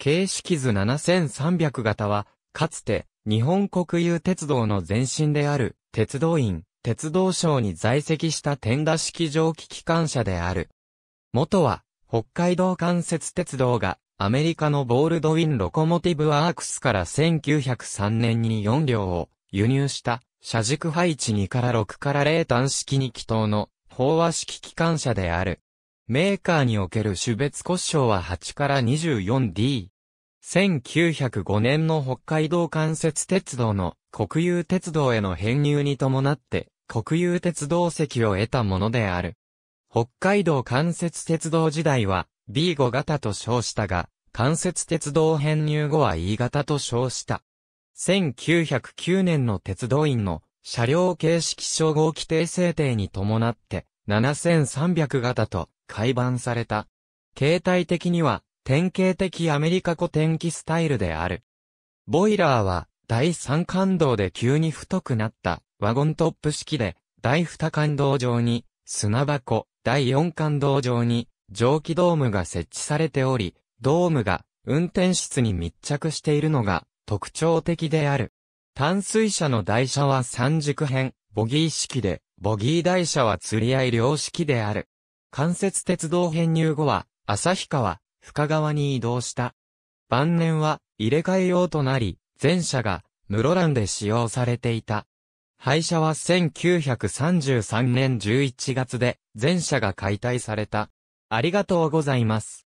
形式図7300型は、かつて、日本国有鉄道の前身である、鉄道院、鉄道省に在籍した天田式蒸気機関車である。元は、北海道関節鉄道が、アメリカのボールドウィン・ロコモティブ・アークスから1903年に4両を輸入した車軸配置2から6から0端式2気筒の飽和式機関車である。メーカーにおける種別骨章は8から 24D。1905年の北海道関節鉄道の国有鉄道への編入に伴って国有鉄道席を得たものである。北海道関節鉄道時代は B5 型と称したが、関節鉄道編入後は E 型と称した。1909年の鉄道員の車両形式称号規定制定に伴って7300型と改版された。形態的には、典型的アメリカ古典機スタイルである。ボイラーは、第3感動で急に太くなったワゴントップ式で、第二感動上に砂箱、第4感動上に蒸気ドームが設置されており、ドームが運転室に密着しているのが特徴的である。淡水車の台車は三軸編、ボギー式で、ボギー台車は釣り合い両式である。関節鉄道編入後は、旭川、深川に移動した。晩年は入れ替え用となり、前車が室蘭で使用されていた。廃車は1933年11月で、前車が解体された。ありがとうございます。